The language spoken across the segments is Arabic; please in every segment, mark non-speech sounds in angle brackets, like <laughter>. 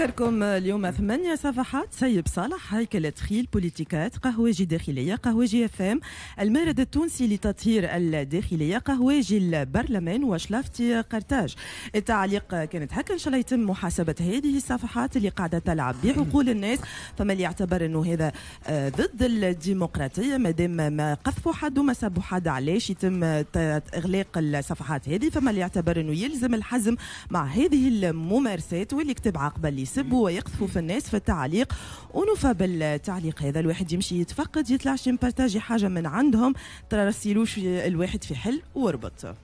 نذكركم اليوم ثمانية صفحات سيب صالح هيكلة خيل بوليتيكات قهوجي داخلية قهوجي اف ام المارد التونسي لتطهير الداخلية قهوجي البرلمان وشلافتي قرطاج التعليق كانت هكا ان شاء الله يتم محاسبة هذه الصفحات اللي قاعدة تلعب بعقول <laughs> الناس فما اللي يعتبر انه هذا آه، ضد الديمقراطية ما دام ما قذفوا حد وما سبوا حد علاش يتم اغلاق الصفحات هذه فما اللي يعتبر انه يلزم الحزم مع هذه الممارسات واللي كتب اللي يسبوا ويقذفوا في الناس في التعليق ونوفى بالتعليق هذا الواحد يمشي يتفقد يطلع شي مبارتاجي حاجه من عندهم ترى الواحد في حل وربط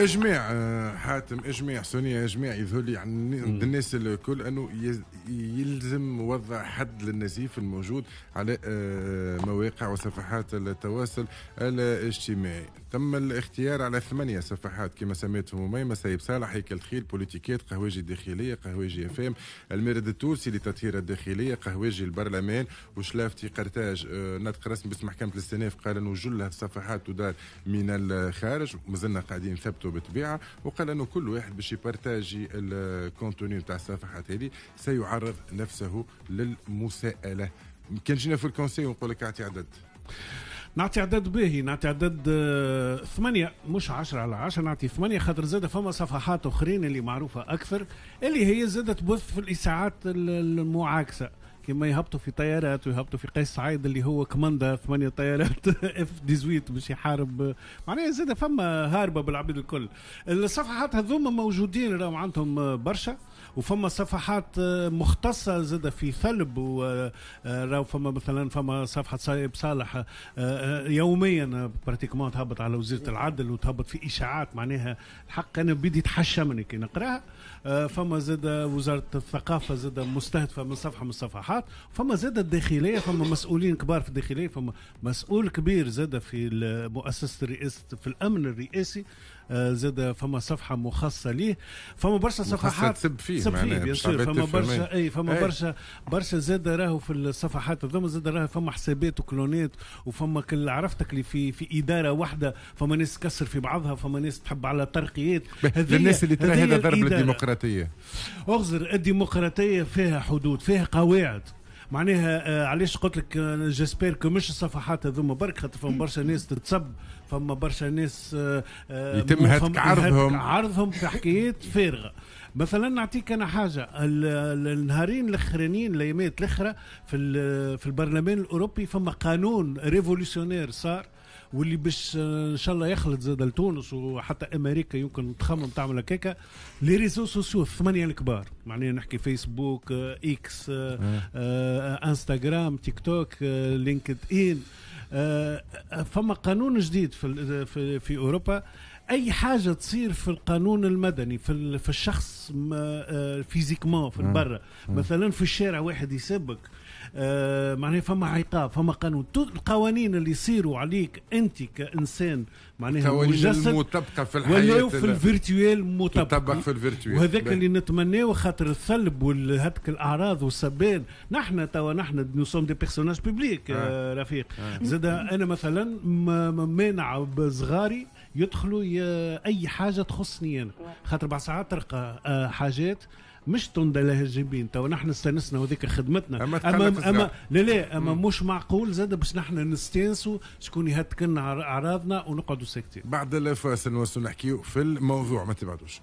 اجماع آه، حاتم اجماع سونيا اجماع يظهر لي يعني عند يعني الناس الكل انه يلزم وضع حد للنزيف الموجود على آه، موارد وصفحات التواصل الاجتماعي تم الاختيار على ثمانية صفحات كما سميتهم ميمة سيب صالح هيكل الخيل بوليتيكات قهواجي الداخلية قهوجي افام الميرد التونسي لتطهير الداخلية قهواجي البرلمان وشلافتي قرطاج آه، ناطق رسمي باسم محكمة الاستئناف قال انه جل الصفحات تدار من الخارج مازلنا قاعدين نثبتوا بالطبيعة وقال انه كل واحد باش يبارتاجي الكونتوني نتاع الصفحات هذه سيعرض نفسه للمساءلة كان جينا في الكونسي ونقول لك اعطي عدد نعطي عدد باهي نعطي عدد آه، ثمانية مش عشرة على عشرة نعطي ثمانية خاطر زادة فما صفحات أخرين اللي معروفة أكثر اللي هي زادة تبث في الإساعات المعاكسة كما يهبطوا في طيارات ويهبطوا في قيس سعيد اللي هو كماندا ثمانية طيارات اف <laughs> 18 باش يحارب معناها زادة فما هاربه بالعبيد الكل الصفحات هذوما موجودين راهم عندهم برشا وفما صفحات آه، مختصه زاده في ثلب وراو آه، آه، فما مثلا فما صفحه صايب صالح يوميا براتيكمون تهبط على وزيره العدل وتهبط في اشاعات معناها الحق انا بدي تحشمني كي نقراها فما زاد وزاره الثقافه زاد مستهدفه من صفحه من الصفحات فما زاد الداخليه فما مسؤولين كبار في الداخليه فما مسؤول كبير زاد في مؤسسه الرئاسه في الامن الرئاسي آه، زاد فما صفحه مخصصه ليه فما برشا صفحات تسب فيه تسب فيه بيصير فما برشا اي إيه، فما إيه. برشا برشا زاد راهو في الصفحات هذوما زاد راهو فما حسابات وكلونات وفما كل عرفتك اللي في في اداره واحده فما ناس تكسر في بعضها فما ناس تحب على ترقيات للناس اللي ترى هذا ضرب للديمقراطيه اغزر الديمقراطيه فيها حدود فيها قواعد معناها آه، علاش قلت لك آه، جيسبير كو مش الصفحات هذوما برك خاطر فما برشا ناس آه، تتصب فما برشا ناس يتم هتك عرضهم عرضهم في حكايات فارغه مثلا نعطيك انا حاجه النهارين الاخرانيين الايامات الاخرى في في البرلمان الاوروبي فما قانون ريفوليسيونير صار واللي باش آه، ان شاء الله يخلط زاد لتونس وحتى امريكا يمكن تخمم تعمل هكاكا لي ريزو سوسيو الثمانيه الكبار معناها نحكي فيسبوك اكس آه،, آه،, آه انستغرام تيك توك لينكد ان فما قانون جديد في في, في اوروبا اي حاجه تصير في القانون المدني في في الشخص فيزيكمون في البرة مثلا في الشارع واحد يسبك آه، معناها فما عقاب فما قانون القوانين اللي يصيروا عليك انت كانسان معناها مجسد مطبقه في الحياه ولاو في الفيرتويل مطبقه في الفيرتويل وهذاك اللي نتمناه خاطر الثلب وهذاك الاعراض والسبان نحن توا نحن نو سوم دي بيرسوناج بيبليك آه رفيق آه. زاد انا مثلا مانع بصغاري يدخلوا اي حاجه تخصني انا خاطر بعض ساعات تلقى آه، حاجات مش تندى لها الجبين تو نحن استانسنا وذيك خدمتنا اما اما, أما لا لا اما مم. مش معقول زاد باش نحن نستانسوا شكون يهتكن اعراضنا ونقعدوا ساكتين بعد الفاصل نحكيو في الموضوع ما تبعدوش